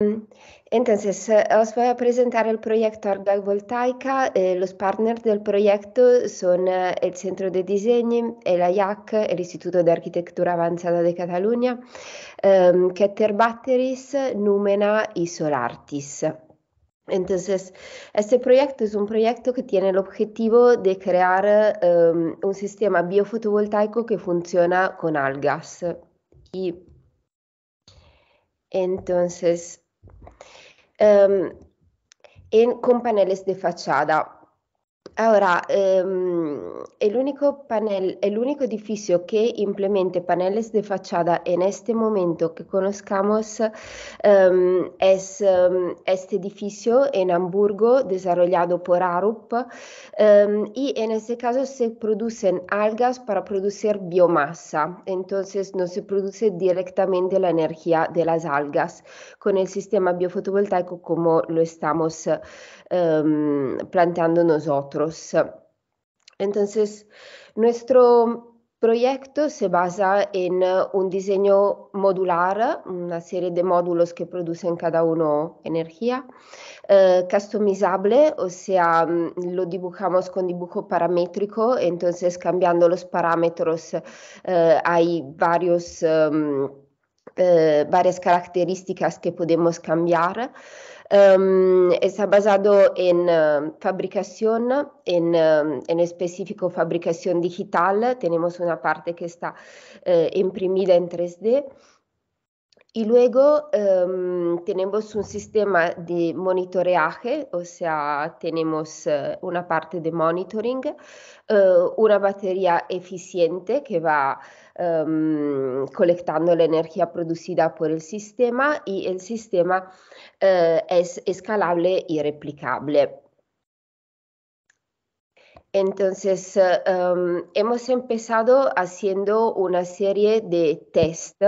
Mm. Entonces, eh, os voy a presentar el proyecto Argag Voltaica. Eh, los partners del proyecto son eh, el Centro de Diseño, el IAC, el Instituto de Arquitectura Avanzada de Cataluña, eh, Keter Batteries, Numena y Solartis. Entonces, este proyecto es un proyecto que tiene el objetivo de crear un sistema biofotovoltaico que funciona con algas. Y entonces, um, en con paneles de fachada. Allora, ehm, è l'unico panel, è l'unico edificio que implemente paneles de fachada in questo momento che conozcamos. Um, ehm, ehm, es edificio in Hamburgo, desarrollado per ARUP, um, y en este caso si producono algas per producir biomassa, quindi non si produce direttamente la energía de algas con il sistema biofotovoltaico come lo estamos ehm, planteando noi. Entonces, nuestro proyecto se basa en uh, un diseño modular, una serie de módulos que producen cada uno energía, uh, customizable, o sea, um, lo dibujamos con dibujo paramétrico, entonces cambiando los parámetros uh, hay varios... Um, varias características que podemos cambiar. Ehm, está basado en ehm, fabricación, ehm, en, específico fabricación digital. Tenemos una parte que está eh, imprimida en 3D y luego em, tenemos un sistema de monitoreaje, o sea, tenemos eh, una parte de monitoring, eh, una batería eficiente que va em, colectando la energía producida por el sistema y el sistema eh, es escalable y replicable. Entonces, eh, em, hemos empezado haciendo una serie de test,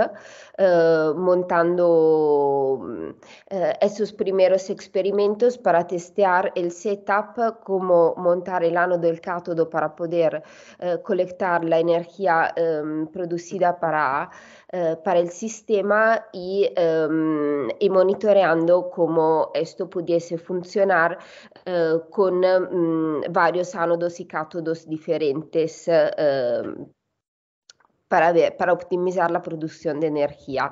eh, montando mm, eh, esos primeros experimentos para testear el setup, cómo montar el ánodo del cátodo para poder colectar la energía em, producida para, para el sistema y, em, y, monitoreando cómo esto pudiese funcionar con mm, varios ánodos y cátodos diferentes para, ehm, para, optimizar la producción de energía.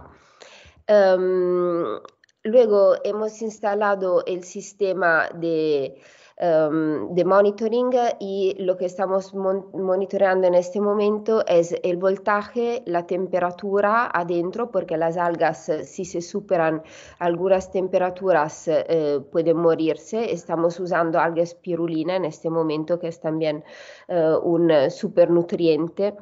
Ehm, luego hemos instalado el sistema de Em, de monitoring y lo que estamos monitoreando en este momento es el voltaje, la temperatura adentro, porque las algas eh, si se superan algunas temperaturas eh, pueden morirse. Estamos usando algas pirulina en este momento, que es también eh, un supernutriente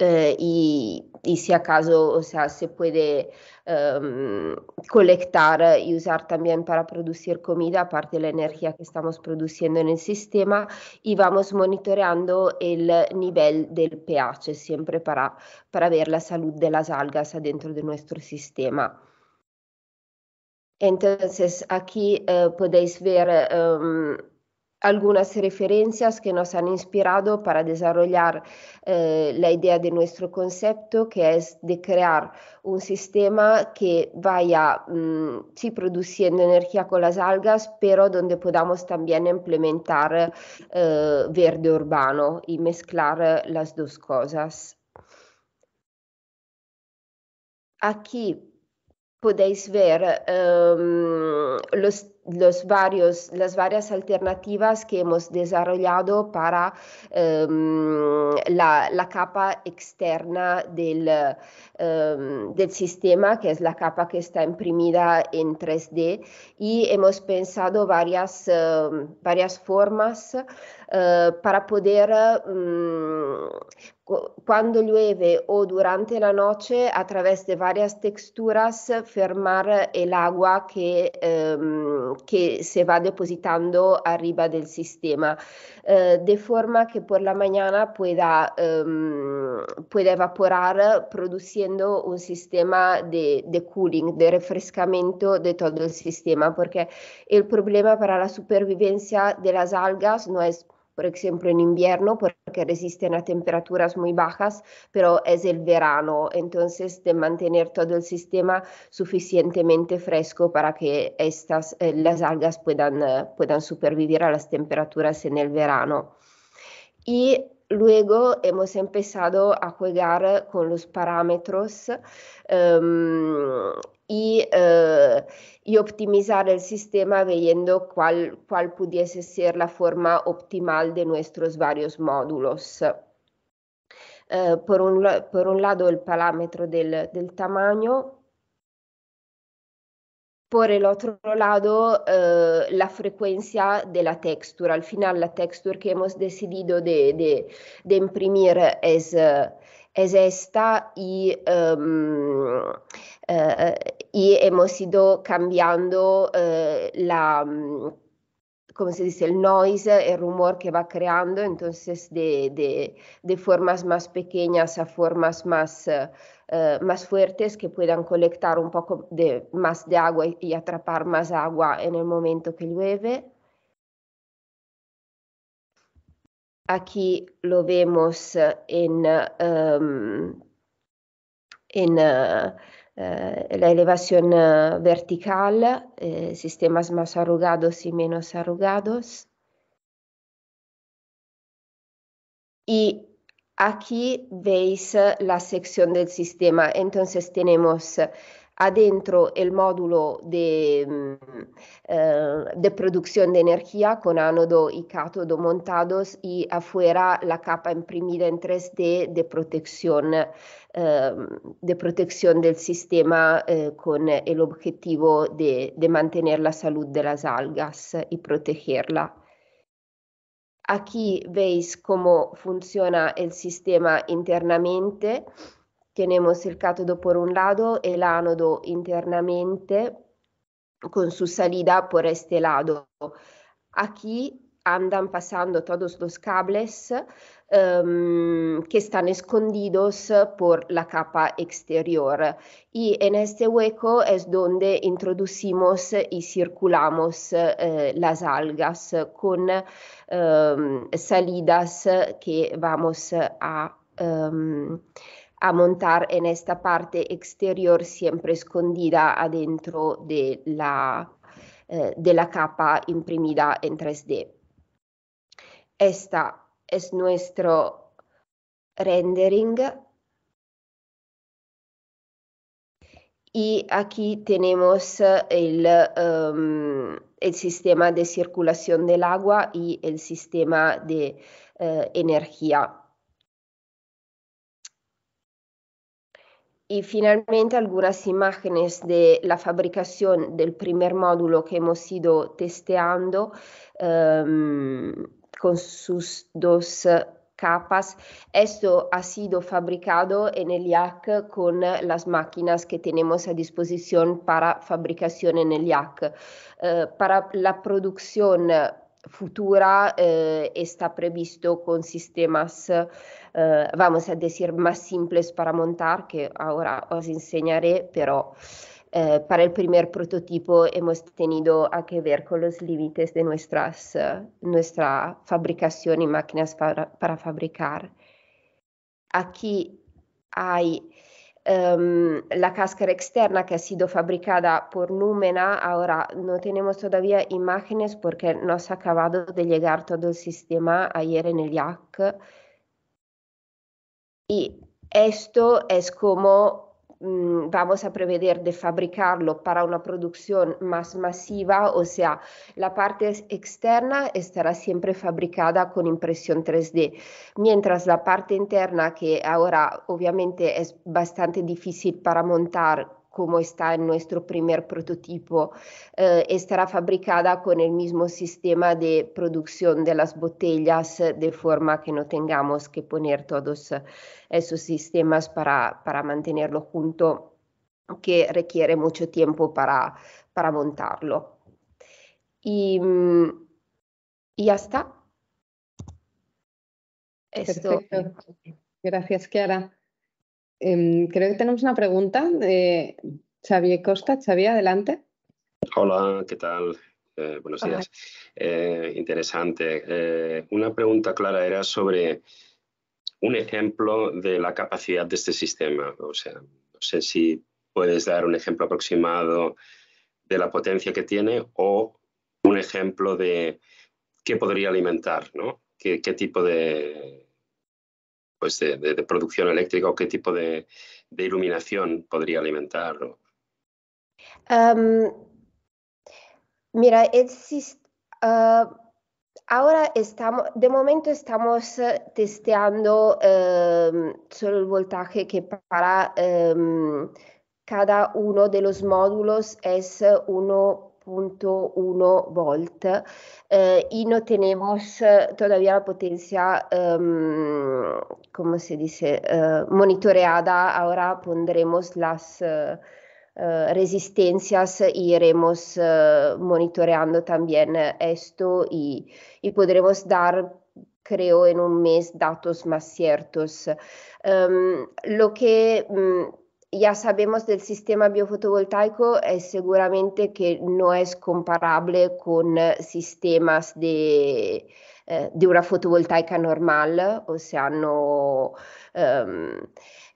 eh, y, si acaso, o se puede em, colectar y usar también para producir comida, aparte de la energía que estamos produciendo en el sistema, y vamos monitoreando el nivel del pH siempre para, para ver la salud de las algas dentro de nuestro sistema. Entonces, aquí eh, podéis ver em, algunas referencias que nos han inspirado para desarrollar eh, la idea de nuestro concepto, que es de crear un sistema que vaya mm, produciendo energía con las algas, pero donde podamos también implementar eh, verde urbano y mezclar eh, las dos cosas. Aquí podéis ver em, los los varios, las varias alternativas que hemos desarrollado para em, la, capa externa del, em, del, sistema, que es la capa que está imprimida en 3D, y hemos pensado varias, em, varias formas eh, para poder cuando llueve o durante la noche a través de varias texturas fermar el agua que, che se va depositando arriba del sistema. Eh, de forma che por la mañana pueda, um, pueda evaporar produciendo un sistema de, de, cooling, de refrescamiento de todo el sistema, porque el problema para la supervivencia de las algas no es por ejemplo, en invierno porque resisten a temperaturas muy bajas, pero es el verano, entonces de mantener todo el sistema suficientemente fresco para que estas, eh, las algas puedan, eh, puedan supervivir a las temperaturas en el verano. Y Luego hemos empezado a jugar eh, con los parámetros em, y eh, y optimizar el sistema viendo cuál, cuál, pudiese ser la forma optimal de nuestros varios módulos. Eh, por, un, por, un, lado el parámetro del, del, tamaño, por el otro lado eh, la frecuencia de la textura. Al final la textura que hemos decidido de, de, de imprimir es, eh, es, esta y um, y hemos ido cambiando eh, la, mm, como se dice, el noise, el rumor que va creando, entonces de, formas más pequeñas a formas más, eh, eh, más fuertes que puedan colectar un poco de, más de agua y atrapar más agua en el momento que llueve. Aquí lo vemos en, em, en eh, la elevación eh, vertical, eh, sistemas más arrugados y menos arrugados. Y aquí veis la sección del sistema. Entonces tenemos adentro il módulo di mm, eh, de producción de con ánodo y cátodo montados e afuera la capa imprimida in 3D di protezione eh, de del sistema eh, con el objetivo de, de la salute delle las algas y protegerla. Aquí veis cómo funciona el sistema internamente. tenemos el cátodo por un lado, el ánodo internamente con su salida por este lado. Aquí andan pasando todos los cables ehm, que están escondidos por la capa exterior. Y en este hueco es donde introducimos y circulamos eh, las algas con ehm, salidas que vamos a ehm, a montar en esta parte exterior siempre escondida adentro de la, eh, de la capa imprimida en 3D. Esta es nuestro rendering y aquí tenemos eh, el, em, el, sistema de circulación del agua y el sistema de eh, energía. y finalmente algunas imágenes de la fabricación del primer módulo que hemos ido testeando um, con sus dos capas. Esto ha sido fabricado en el IAC con las máquinas que tenemos a disposición para fabricación en el IAC. Uh, eh, para la producción futura eh, está previsto con sistemas, eh, vamos a decir, más simples para montar, que ahora os enseñaré, pero eh, para el primer prototipo hemos tenido a que ver con los límites de nuestras, nuestra fabricación y máquinas para, para fabricar. Aquí hay Ehm, la cáscara externa que ha sido fabricada por Númena, ahora no tenemos todavía imágenes porque nos ha acabado de llegar todo el sistema ayer en el IAC. Y esto es como Mm, vamos a prever de fabricarlo para una producción más masiva, o sea, la parte externa estará siempre fabricada con impresión 3D, mientras la parte interna, que ahora obviamente es bastante difícil para montar como está en nuestro primer prototipo, eh, estará fabricada con el mismo sistema de producción de las botellas, eh, de forma que no tengamos que poner todos eh, esos sistemas para, mantenerlo junto, que requiere mucho tiempo para, para montarlo. Y, ya está. Esto. Perfecto. Gracias, Chiara. Em, creo que tenemos una pregunta de Xavier Costa. Xavier, adelante. Hola, ¿qué tal? Eh, buenos días. Eh, interesante. Eh, una pregunta clara era sobre un ejemplo de la capacidad de este sistema. O sea, no sé si puedes dar un ejemplo aproximado de la potencia que tiene o un ejemplo de qué podría alimentar, ¿no? qué tipo de, pues de, producción eléctrica o qué tipo de, iluminación podría alimentarlo? mira, ah, ahora estamos, de momento estamos eh, testeando em, solo el voltaje que para em, cada uno de los módulos es eh, uno 1 volt eh, y no tenemos eh, todavía la potencia, em, como se dice, eh, monitoreada. Ahora pondremos las... resistencias y iremos monitoreando también esto y, podremos dar, creo, en un mes datos más ciertos. Em, lo que mm, ya sabemos del sistema biofotovoltaico es seguramente que no es comparable con eh, sistemas de, eh, de una fotovoltaica normal, o sea, no... Um,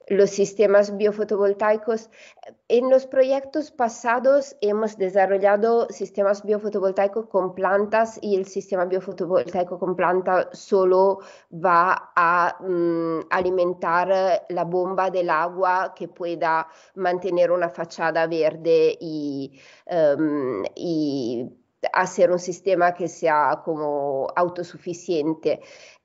los sistemas biofotovoltaicos. En los proyectos pasados hemos desarrollado sistemas biofotovoltaicos con plantas y el sistema biofotovoltaico con planta solo va a mm, alimentar eh, la bomba del agua que pueda mantener una fachada verde y, em, y hacer un sistema que sea como autosuficiente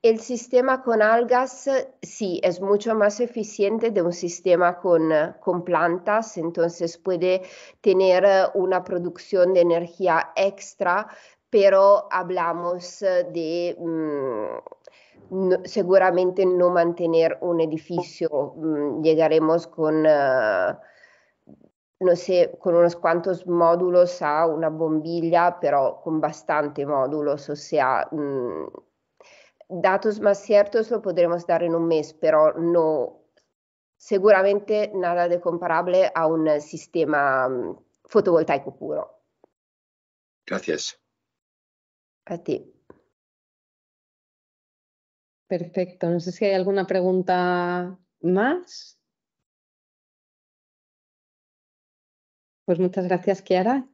el sistema con algas sí es mucho más eficiente de un sistema con, eh, con, plantas, entonces puede tener eh, una producción de energía extra, pero hablamos eh, de mm, seguramente no mantener un edificio, mm, llegaremos con... no sé, con unos cuantos módulos a una bombilla, pero con bastante módulos, o sea, mm, datos más ciertos lo podremos dar en un mes, pero no seguramente nada de comparable a un sistema mm, fotovoltaico puro. Gracias. A ti. Perfecto. No sé si hay alguna pregunta más. Pues muchas gracias, Kiara.